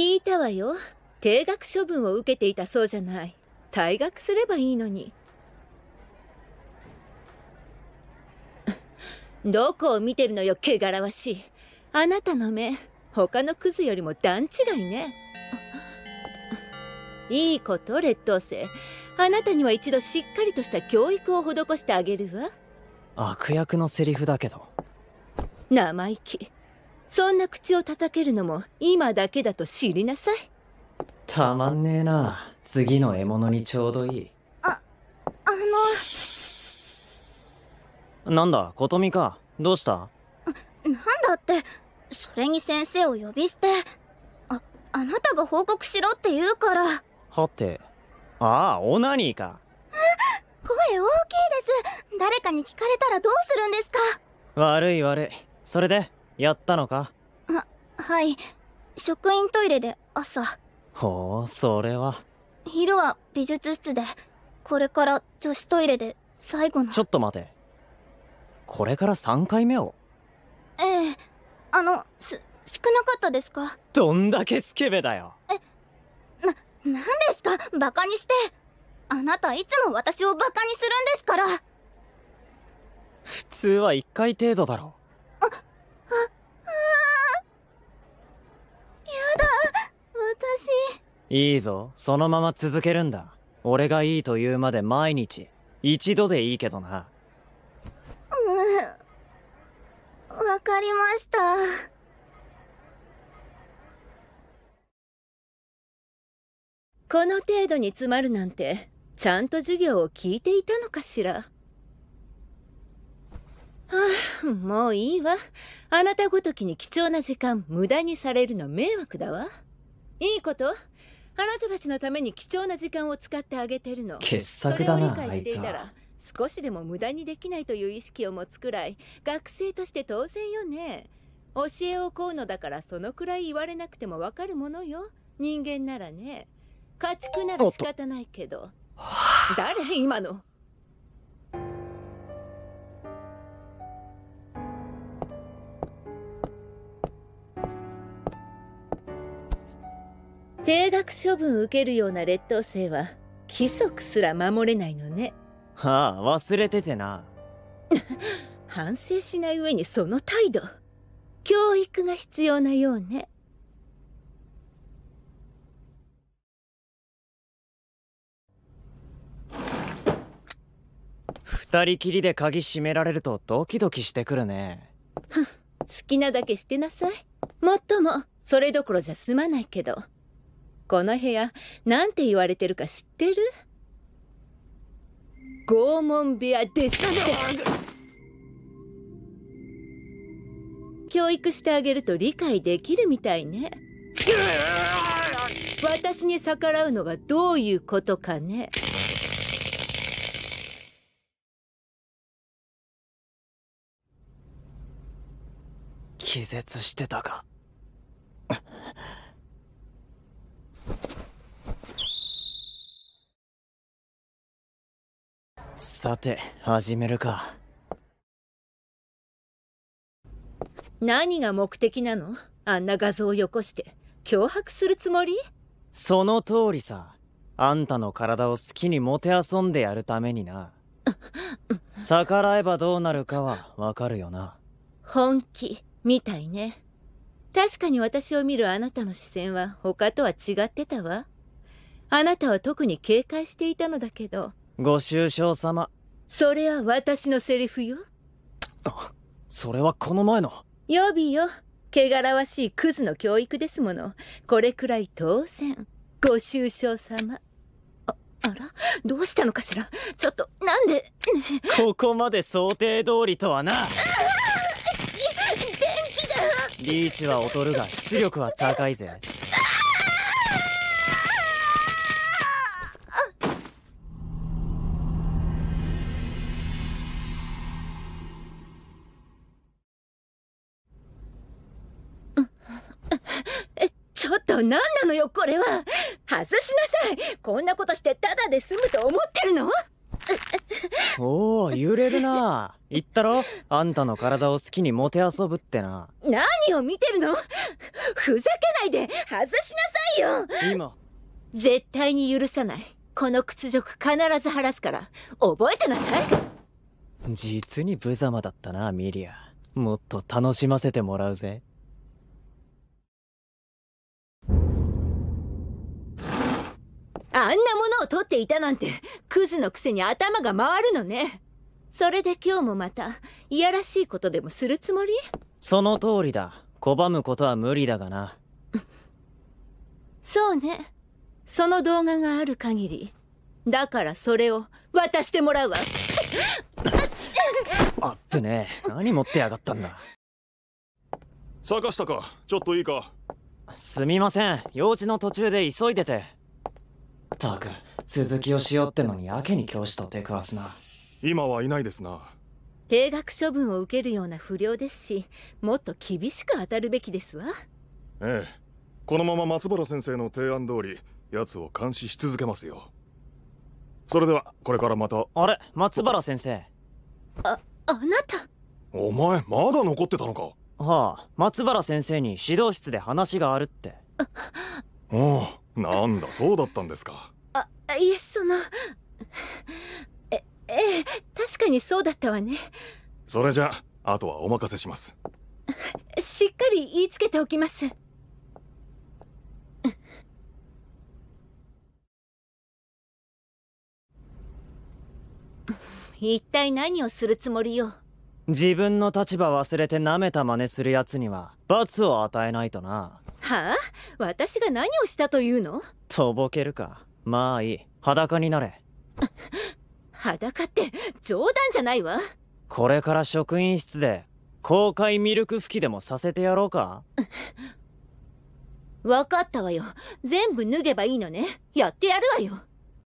聞いたわよ定額処分を受けていたそうじゃない退学すればいいのに どこを見てるのよ汚らわしいあなたの目他のクズよりも段違いね いいこと劣等生あなたには一度しっかりとした教育を施してあげるわ悪役のセリフだけど生意気そんな口を叩けるのも今だけだと知りなさいたまんねえな次の獲物にちょうどいいああのなんだ琴美かどうしたなんだってそれに先生を呼び捨てああなたが報告しろって言うからはてああオナニーか声大きいです誰かに聞かれたらどうするんですか悪い悪いそれでやったのかは、はい。職員トイレで朝。ほう、それは。昼は美術室で、これから女子トイレで最後の。ちょっと待て。これから3回目をええ。あの、す、少なかったですかどんだけスケベだよ。え、な、なんですかバカにして。あなたいつも私をバカにするんですから。普通は1回程度だろ。いいぞそのまま続けるんだ俺がいいと言うまで毎日一度でいいけどなうんわかりましたこの程度に詰まるなんてちゃんと授業を聞いていたのかしらはあもういいわあなたごときに貴重な時間無駄にされるの迷惑だわいいことあなたたちのために貴重な時間を使ってあげてるの傑作だなそれを理解していたら少しでも無駄にできないという意識を持つくらい学生として当然よね教えを請うのだからそのくらい言われなくてもわかるものよ人間ならね家畜なら仕方ないけど誰今の定額処分受けるような劣等生は規則すら守れないのねはあ忘れててな 反省しない上にその態度教育が必要なようね二人きりで鍵閉められるとドキドキしてくるね好きなだけしてなさいもっともそれどころじゃ済まないけどこの部屋なんて言われてるか知ってる拷問部屋ですって教育してあげると理解できるみたいね私に逆らうのがどういうことかね気絶してたかさて始めるか何が目的なのあんな画像をよこして脅迫するつもりその通りさあんたの体を好きにもてあそんでやるためにな逆らえばどうなるかはわかるよな本気みたいね確かに私を見るあなたの視線は他とは違ってたわあなたは特に警戒していたのだけどご愁傷様それは私のセリフよそれはこの前の予備よ汚らわしいクズの教育ですものこれくらい当然ご愁傷様ああらどうしたのかしらちょっとなんで、ここまで想定通りとはな電気がリーチは劣るが出力は高いぜちょっと何なのよこれは外しなさいこんなことしてただで済むと思ってるのおお揺れるな言ったろあんたの体を好きにもてあそぶってな何を見てるのふざけないで外しなさいよ今絶対に許さないこの屈辱必ず晴らすから覚えてなさい実に無様だったなミリアもっと楽しませてもらうぜあんなものを取っていたなんてクズのくせに頭が回るのねそれで今日もまたいやらしいことでもするつもりその通りだ拒むことは無理だがなそうねその動画がある限りだからそれを渡してもらうわあっぶねえ何持ってやがったんだ坂下かちょっといいかすみません用事の途中で急いでてったく続きをしようってのにやけに教師と手食わすな今はいないですな定額処分を受けるような不良ですしもっと厳しく当たるべきですわええこのまま松原先生の提案通り奴を監視し続けますよそれではこれからまたあれ松原先生ああなたお前まだ残ってたのかはあ松原先生に指導室で話があるってああなんだそうだったんですかあいえそのええ確かにそうだったわねそれじゃあとはお任せしますしっかり言いつけておきます一体何をするつもりよ自分の立場忘れて舐めた真似するやつには罰を与えないとなはあ私が何をしたというのとぼけるかまあいい裸になれ 裸って冗談じゃないわこれから職員室で公開ミルク吹きでもさせてやろうか分 かったわよ全部脱げばいいのねやってやるわよ